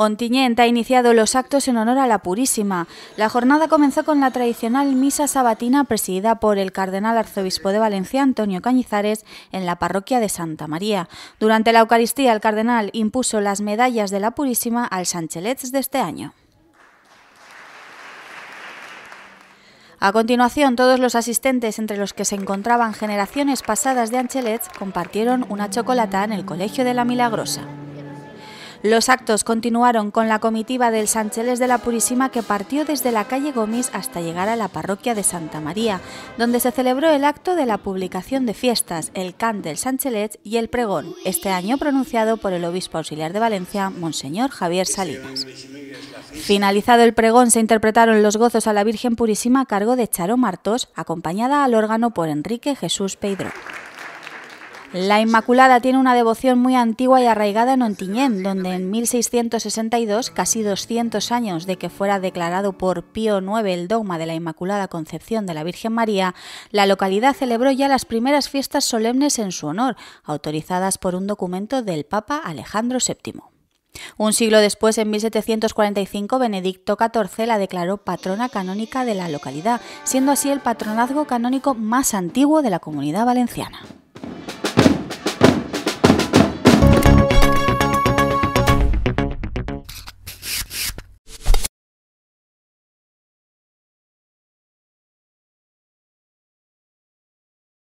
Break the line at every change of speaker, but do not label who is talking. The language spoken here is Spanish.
Ontiñenta ha iniciado los actos en honor a la Purísima. La jornada comenzó con la tradicional misa sabatina presidida por el cardenal arzobispo de Valencia, Antonio Cañizares, en la parroquia de Santa María. Durante la Eucaristía, el cardenal impuso las medallas de la Purísima al Sanchelets de este año. A continuación, todos los asistentes, entre los que se encontraban generaciones pasadas de Anchelets, compartieron una chocolata en el Colegio de la Milagrosa. Los actos continuaron con la comitiva del Sánchez de la Purísima que partió desde la calle Gomis hasta llegar a la parroquia de Santa María, donde se celebró el acto de la publicación de fiestas, el Cant del Sánchez y el pregón, este año pronunciado por el obispo auxiliar de Valencia, Monseñor Javier Salinas. Finalizado el pregón se interpretaron los gozos a la Virgen Purísima a cargo de Charo Martos, acompañada al órgano por Enrique Jesús Pedro. La Inmaculada tiene una devoción muy antigua y arraigada en Ontinyent, donde en 1662, casi 200 años de que fuera declarado por Pío IX el dogma de la Inmaculada Concepción de la Virgen María, la localidad celebró ya las primeras fiestas solemnes en su honor, autorizadas por un documento del Papa Alejandro VII. Un siglo después, en 1745, Benedicto XIV la declaró patrona canónica de la localidad, siendo así el patronazgo canónico más antiguo de la comunidad valenciana.